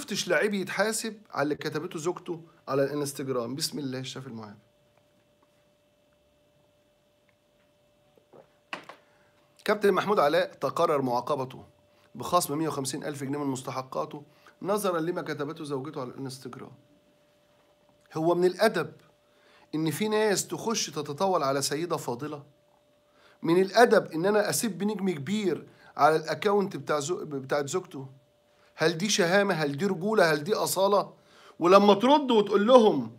شفتش لعيب يتحاسب على اللي كتبته زوجته على الانستجرام بسم الله الشافي المعافى كابتن محمود علاء تقرر معاقبته بخصم 150 ألف جنيه من مستحقاته نظرا لما كتبته زوجته على الانستجرام هو من الأدب إن في ناس تخش تتطاول على سيدة فاضلة من الأدب إن أنا أسيب نجم كبير على الأكاونت بتاع زوجته هل دي شهامه هل دي رجوله هل دي اصاله ولما ترد وتقول لهم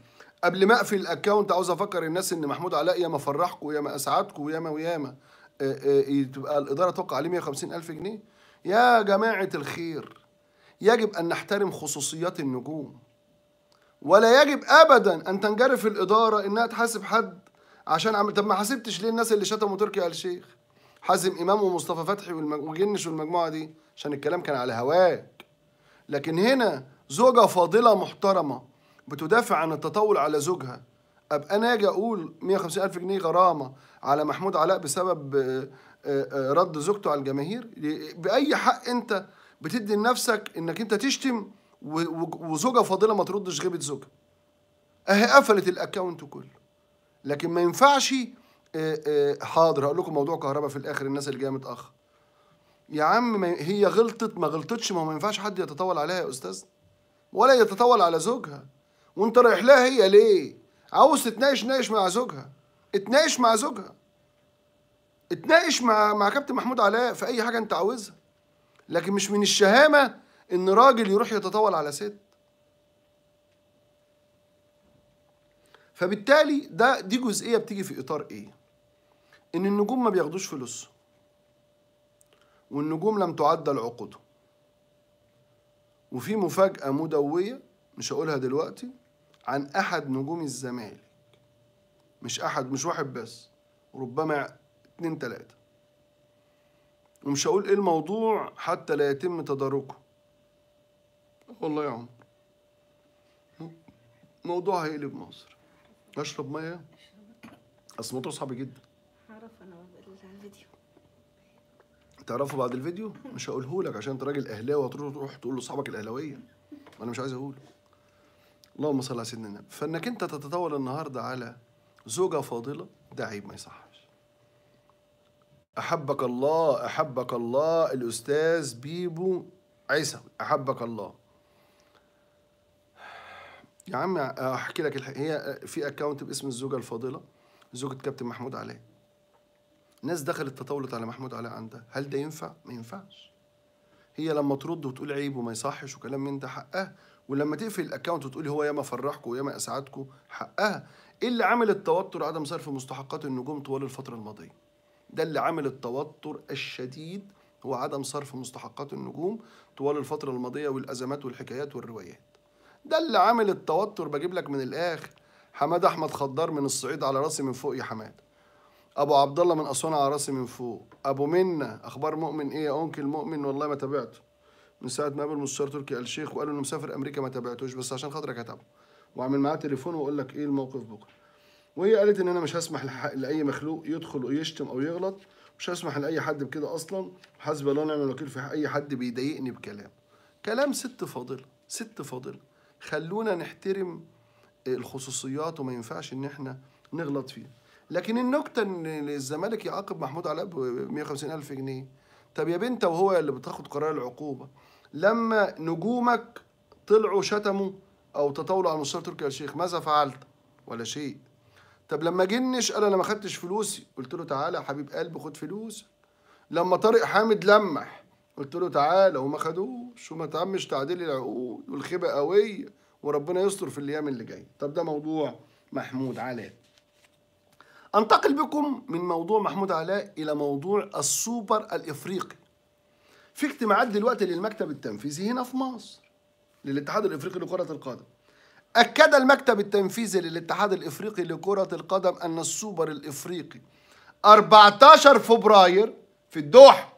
قبل ما اقفل الاكونت عاوز افكر الناس ان محمود علاء ياما فرحكم وياما اسعدكم وياما وياما آه، آه، تبقى الاداره توقع عليه 150 الف جنيه يا جماعه الخير يجب ان نحترم خصوصيات النجوم ولا يجب ابدا ان تنجرف الاداره انها تحاسب حد عشان عم... طب ما حاسبتش ليه الناس اللي شتموا تركي على الشيخ حازم امام ومصطفى فتحي والمج... وجنش والمجموعه دي عشان الكلام كان على هواك لكن هنا زوجة فاضلة محترمة بتدافع عن التطاول على زوجها أبقى أنا أجي أقول 150 ألف جنيه غرامة على محمود علاء بسبب آه، آه، آه، رد زوجته على الجماهير بأي حق أنت بتدي لنفسك إنك أنت تشتم وزوجة فاضلة ما تردش غيبة زوجها أهي قفلت الأكاونت كله لكن ما ينفعش حاضر هقول لكم موضوع كهرباء في الآخر الناس اللي جاية متأخر يا عم هي غلطت ما غلطتش ما هو ما ينفعش حد يتطاول عليها يا استاذ ولا يتطاول على زوجها وانت رايح لها هي ليه عاوز تتناقش ناقش مع زوجها اتناقش مع زوجها اتناقش مع مع كابتن محمود علاء في اي حاجه انت عاوزها لكن مش من الشهامه ان راجل يروح يتطاول على ست فبالتالي ده دي جزئيه بتيجي في اطار ايه ان النجوم ما بياخدوش فلوسهم والنجوم لم تعدل عقده وفي مفاجأة مدوية مش هقولها دلوقتي عن أحد نجوم الزمالك مش أحد مش واحد بس ربما اتنين تلاتة ومش هقول إيه الموضوع حتى لا يتم تداركه والله يا عمر موضوع هيقلب مصر أشرب مية أصل الموضوع صعب جدا هعرف أنا الفيديو تعرفه بعد الفيديو مش هقوله لك عشان انت راجل اهلاوي هتروح تقول لاصحابك الاهلاويه ما انا مش عايز اقوله اللهم صل على سيدنا النبي فانك انت تتطاول النهارده على زوجه فاضله ده عيب ما يصحش احبك الله احبك الله الاستاذ بيبو عيسوي احبك الله يا عم احكي لك الحقيقه هي في اكونت باسم الزوجه الفاضله زوجة كابتن محمود علي. ناس دخلت تطاولت على محمود علاء عندها هل ده ينفع ما ينفعش هي لما ترد وتقول عيب وما يصحش وكلام من ده حقها ولما تقفل الاكونت وتقول هو ياما فرحكم وياما اسعدكم حقها ايه اللي عامل التوتر عدم صرف مستحقات النجوم طوال الفتره الماضيه ده اللي عامل التوتر الشديد هو عدم صرف مستحقات النجوم طوال الفتره الماضيه والازمات والحكايات والروايات ده اللي عامل التوتر بجيب لك من الاخر حماد احمد خضار من الصعيد على راسي من فوق يا حماد ابو عبد الله من اسوان على راسي من فوق ابو منة اخبار مؤمن ايه يا انكل مؤمن والله ما تابعته من ساعه ما قابل مستشار تركي الشيخ وقال انه مسافر امريكا ما تابعتوش بس عشان خاطرك هتابعه واعمل معاه تليفون واقول لك ايه الموقف بكره وهي قالت ان انا مش هسمح لاي مخلوق يدخل ويشتم او يغلط مش هسمح لاي حد بكده اصلا حسب الله ونعم الوكيل في اي حد بيضايقني بكلام كلام ست فاضل ست فاضل خلونا نحترم الخصوصيات وما ينفعش ان احنا نغلط فيه لكن النكته ان الزمالك يعاقب محمود علاء ب 150 الف جنيه طب يا بنت وهو اللي بتاخد قرار العقوبه لما نجومك طلعوا شتموا او تطاولوا على مستشار تركي الشيخ ماذا فعلت ولا شيء طب لما جنش قال انا ما خدتش فلوسي قلت له تعالى يا حبيب قلب خد فلوس لما طارق حامد لمح قلت له تعالى وما خدوش وما تعمش تعديل العقود والخيبه قويه وربنا يستر في الايام اللي جايه طب ده موضوع محمود علاء أنتقل بكم من موضوع محمود علاء إلى موضوع السوبر الإفريقي في اجتماعات دلوقتي للمكتب التنفيذي هنا في مصر للاتحاد الإفريقي لكرة القدم أكد المكتب التنفيذي للاتحاد الإفريقي لكرة القدم أن السوبر الإفريقي 14 فبراير في الدوحة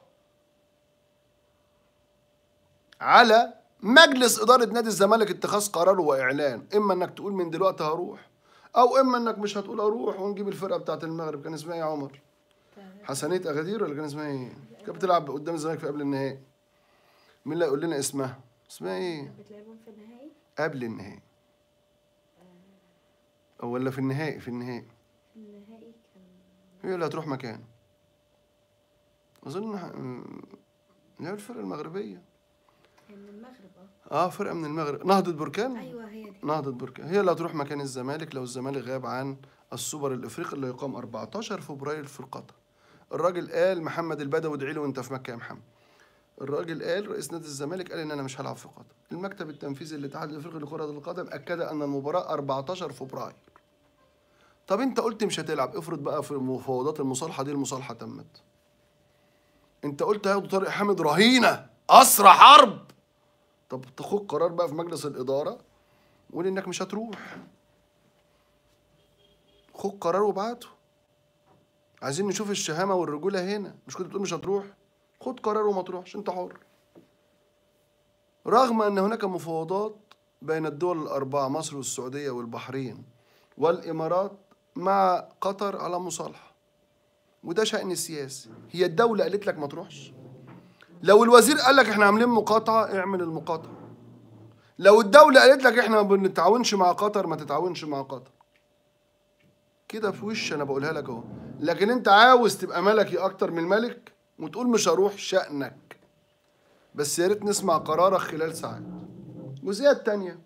على مجلس إدارة نادي الزمالك اتخاذ قرار وإعلان إما إنك تقول من دلوقتي هروح او اما انك مش هتقول اروح ونجيب الفرقه بتاعت المغرب كان اسمها ايه يا عمر؟ طيب. حسنيه اغادير ولا كان اسمها ايه؟ كانت بتلعب قدام الزمالك في قبل النهائي مين اللي هيقول لنا اسمها؟ اسمها ايه؟ بتلعبهم في النهائي؟ قبل النهائي آه. او ولا في النهائي في النهائي النهائي كان هي اللي هتروح مكان اظن ح... هي آه، الفرقه المغربيه من المغرب آه. اه فرقه من المغرب نهضه بركان ايوه هي دي نهضه بركان هي اللي هتروح مكان الزمالك لو الزمالك غاب عن السوبر الافريقي اللي يقام 14 فبراير في قطر الراجل قال محمد البدوي ادعي له وانت في مكه يا محمد الراجل قال رئيس نادي الزمالك قال ان انا مش هلعب في قطر المكتب التنفيذي للاتحاد الافريقي لكره القدم اكد ان المباراه 14 فبراير طب انت قلت مش هتلعب افرض بقى في المفاوضات المصالحه دي المصالحه تمت انت قلت هياخدوا طارق حامد رهينه اسرع حرب طب تاخد قرار بقى في مجلس الاداره وقول انك مش هتروح خد قرار وابعته عايزين نشوف الشهامه والرجوله هنا مش كنت بتقول مش هتروح خد قرار وما تروحش انت حر رغم ان هناك مفاوضات بين الدول الاربعه مصر والسعوديه والبحرين والامارات مع قطر على مصالحه وده شأن سياسي هي الدولة قالت لك ما تروحش لو الوزير قال لك احنا عاملين مقاطعه اعمل المقاطعه لو الدوله قالت لك احنا ما بنتعاونش مع قطر ما تتعاونش مع قطر كده في وش انا بقولها لك اهو لكن انت عاوز تبقى ملكي اكتر من الملك وتقول مش هروح شأنك بس يا ريت نسمع قرارك خلال ساعات الجزئيه الثانيه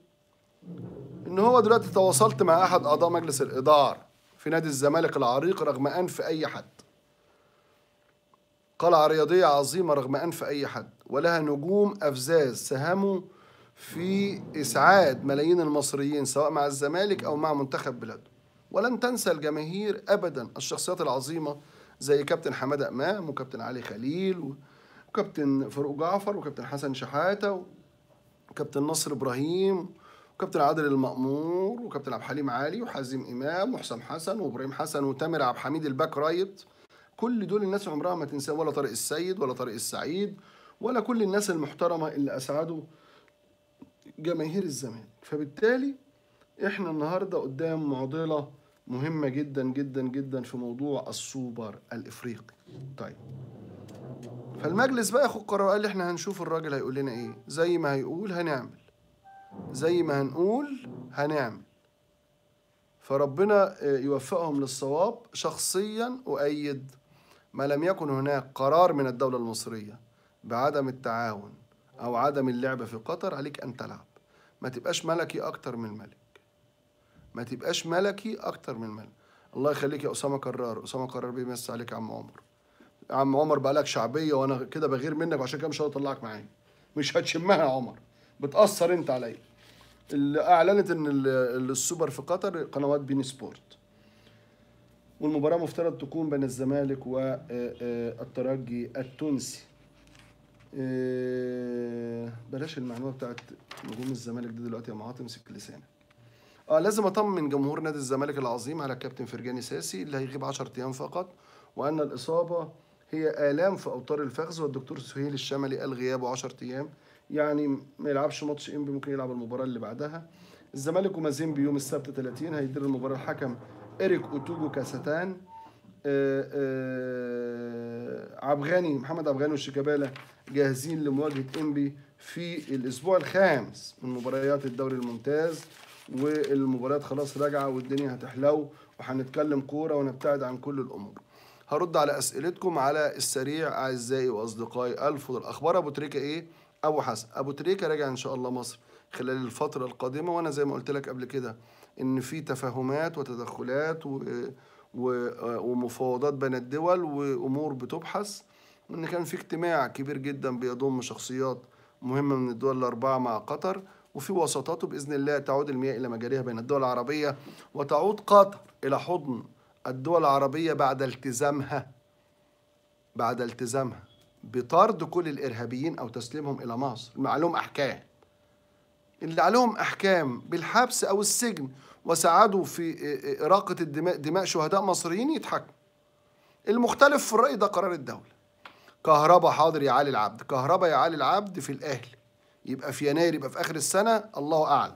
ان هو دلوقتي تواصلت مع احد اعضاء مجلس الاداره في نادي الزمالك العريق رغم انف اي حد قلعة رياضية عظيمة رغم أنف أي حد ولها نجوم أفزاز ساهموا في إسعاد ملايين المصريين سواء مع الزمالك أو مع منتخب بلاده ولن تنسى الجماهير أبدا الشخصيات العظيمة زي كابتن حمادة أمام وكابتن علي خليل وكابتن فاروق جعفر وكابتن حسن شحاتة وكابتن نصر إبراهيم وكابتن عادل المأمور وكابتن عبد الحليم علي وحازم إمام وحسام حسن وإبراهيم حسن وتامر عبد الحميد الباك رايت كل دول الناس عمرها ما تنسى ولا طارق السيد ولا طارق السعيد ولا كل الناس المحترمة اللي أسعدوا جماهير الزمان فبالتالي احنا النهاردة قدام معضلة مهمة جدا جدا جدا في موضوع السوبر الإفريقي طيب فالمجلس بقى ياخد قرار قال احنا هنشوف الراجل هيقول لنا ايه زي ما هيقول هنعمل زي ما هنقول هنعمل فربنا آه، يوفقهم للصواب شخصيا أؤيد ما لم يكن هناك قرار من الدولة المصرية بعدم التعاون أو عدم اللعب في قطر عليك أن تلعب ما تبقاش ملكي أكتر من ملك ما تبقاش ملكي أكتر من ملك الله يخليك يا أسامة كرار أسامة كرار بيمس عليك عم عمر عم عمر بقى لك شعبية وأنا كده بغير منك وعشان كده مش هطلعك معايا مش هتشمها يا عمر بتأثر أنت عليا اللي أعلنت إن السوبر في قطر قنوات بين سبورت والمباراة مفترض تكون بين الزمالك والترجي آه، آه، التونسي آه، بلاش المعلومة بتاعت نجوم الزمالك دي دلوقتي يا معاطي امسك لسانك اه لازم اطمن جمهور نادي الزمالك العظيم على كابتن فرجاني ساسي اللي هيغيب 10 ايام فقط وان الاصابه هي الام في اوتار الفخذ والدكتور سهيل الشملي قال غيابه 10 ايام يعني ما يلعبش ماتش انبي ممكن يلعب المباراه اللي بعدها الزمالك ومازيمبي يوم السبت 30 هيدير المباراه الحكم إريك أوتوجو كاستان آه، آه، عبغاني محمد عبغاني وشيكابالا جاهزين لمواجهة إنبي في الأسبوع الخامس من مباريات الدوري الممتاز والمباريات خلاص راجعة والدنيا هتحلو وهنتكلم كورة ونبتعد عن كل الأمور هرد على أسئلتكم على السريع أعزائي وأصدقائي ألف الأخبار أبو تريكة إيه ابو حسن ابو تريكه راجع ان شاء الله مصر خلال الفتره القادمه وانا زي ما قلت لك قبل كده ان في تفاهمات وتدخلات و... و... ومفاوضات بين الدول وامور بتبحث وان كان في اجتماع كبير جدا بيضم شخصيات مهمه من الدول الاربعه مع قطر وفي وسطاته باذن الله تعود المياه الى مجاريها بين الدول العربيه وتعود قطر الى حضن الدول العربيه بعد التزامها بعد التزامها بطرد كل الارهابيين او تسليمهم الى مصر اللي عليهم احكام اللي عليهم احكام بالحبس او السجن وساعدوا في آه، آه، اراقه الدماء دماء شهداء مصريين يتحكم المختلف في الراي ده قرار الدوله كهربا حاضر يا علي العبد كهربا يا علي العبد في الاهلي يبقى في يناير يبقى في اخر السنه الله اعلم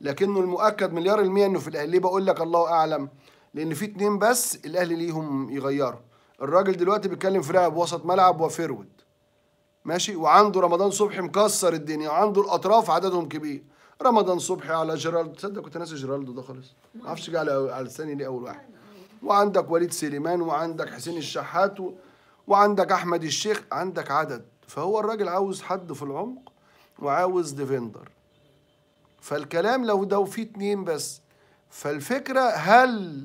لكنه المؤكد مليار المية انه في الاهلي ليه بقول لك الله اعلم لان في اتنين بس الاهلي ليهم يغيروا الراجل دلوقتي بيتكلم في لاعب وسط ملعب وفيرود ماشي وعنده رمضان صبحي مكسر الدنيا وعنده الاطراف عددهم كبير رمضان صبحي على جيرالدو تصدق كنت ناسي جيرالدو ده خالص ما اعرفش جه على على ليه اول واحد وعندك وليد سليمان وعندك حسين الشحات و... وعندك احمد الشيخ عندك عدد فهو الراجل عاوز حد في العمق وعاوز ديفندر فالكلام لو ده وفيه اتنين بس فالفكره هل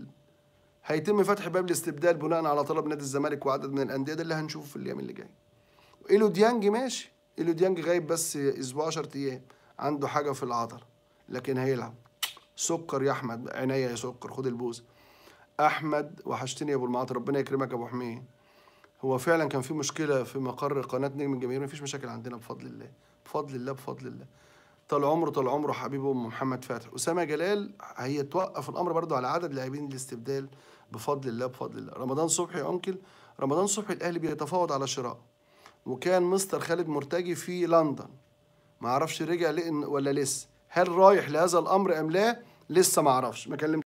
هيتم فتح باب الاستبدال بناء على طلب نادي الزمالك وعدد من الانديه ده اللي هنشوفه في الايام اللي جايه ايلو ديانج ماشي ايلو ديانج غايب بس اسبوع 10 ايام عنده حاجه في العضل لكن هيلعب سكر يا احمد عينيا يا سكر خد البوز احمد وحشتني يا ابو المعاطي ربنا يكرمك يا ابو حميد هو فعلا كان في مشكله في مقر قناه نجم الجماهير مفيش مشاكل عندنا بفضل الله بفضل الله بفضل الله طال عمره طال عمره حبيبه ام محمد فتحي اسامه جلال هيتوقف الامر برضه على عدد لاعبين الاستبدال بفضل الله بفضل الله رمضان صبحي يا انكل رمضان صبحي الاهلي بيتفاوض على شراء وكان مستر خالد مرتجي في لندن ما اعرفش رجع ولا لسه هل رايح لهذا الامر ام لا لسه ما اعرفش ما